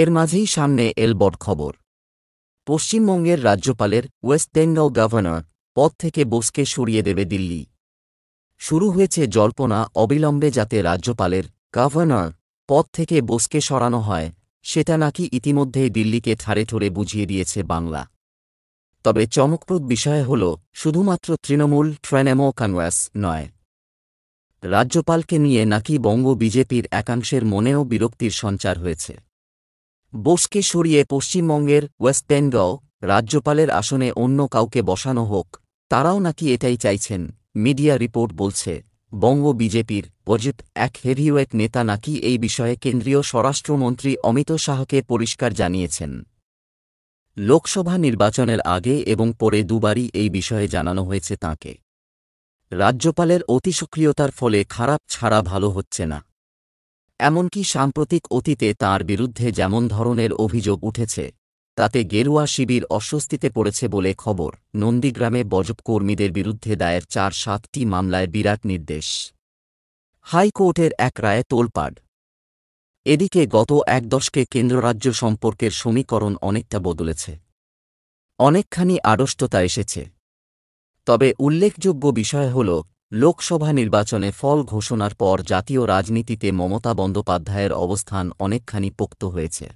এর মাঝেই সামনে এল খবর পশ্চিমবঙ্গের রাজ্যপালের ওয়েস্ট বেঙ্গল গভর্নর পদ থেকে বোসকে সরিয়ে দেবে দিল্লি শুরু হয়েছে জল্পনা অবিলম্বে যাতে রাজ্যপালের গভর্নর পদ থেকে বোসকে সরানো হয় সেটা নাকি ইতিমধ্যেই দিল্লিকে ঠারে ঠোরে বুঝিয়ে দিয়েছে বাংলা তবে চমকপ্রদ বিষয় হল শুধুমাত্র তৃণমূল ট্রেনেমো কানওয়াস নয় রাজ্যপালকে নিয়ে নাকি বঙ্গ বিজেপির একাংশের মনেও বিরক্তির সঞ্চার হয়েছে বোসকে সরিয়ে পশ্চিমবঙ্গের ওয়েস্ট বেঙ্গল রাজ্যপালের আসনে অন্য কাউকে বসানো হোক তারাও নাকি এটাই চাইছেন মিডিয়া রিপোর্ট বলছে বঙ্গ বিজেপির অজিত এক হেভিওয়েট নেতা নাকি এই বিষয়ে কেন্দ্রীয় স্বরাষ্ট্রমন্ত্রী অমিত শাহকে পরিষ্কার জানিয়েছেন লোকসভা নির্বাচনের আগে এবং পরে দুবারই এই বিষয়ে জানানো হয়েছে তাঁকে রাজ্যপালের অতিসক্রিয়তার ফলে খারাপ ছাড়া ভালো হচ্ছে না এমনকি সাম্প্রতিক অতীতে তার বিরুদ্ধে যেমন ধরনের অভিযোগ উঠেছে তাতে গেরুয়া শিবির অস্বস্তিতে পড়েছে বলে খবর নন্দীগ্রামে বজবকর্মীদের বিরুদ্ধে দায়ের চার সাতটি মামলায় বিরাট নির্দেশ হাইকোর্টের এক রায়ে তোলপাড় এদিকে গত এক দশকে কেন্দ্ররাজ্য সম্পর্কের সমীকরণ অনেকটা বদলেছে অনেকখানি আড়ষ্টতা এসেছে তবে উল্লেখযোগ্য বিষয় হল লোকসভা নির্বাচনে ফল ঘোষণার পর জাতীয় রাজনীতিতে মমতা বন্দ্যোপাধ্যায়ের অবস্থান অনেকখানি পোক্ত হয়েছে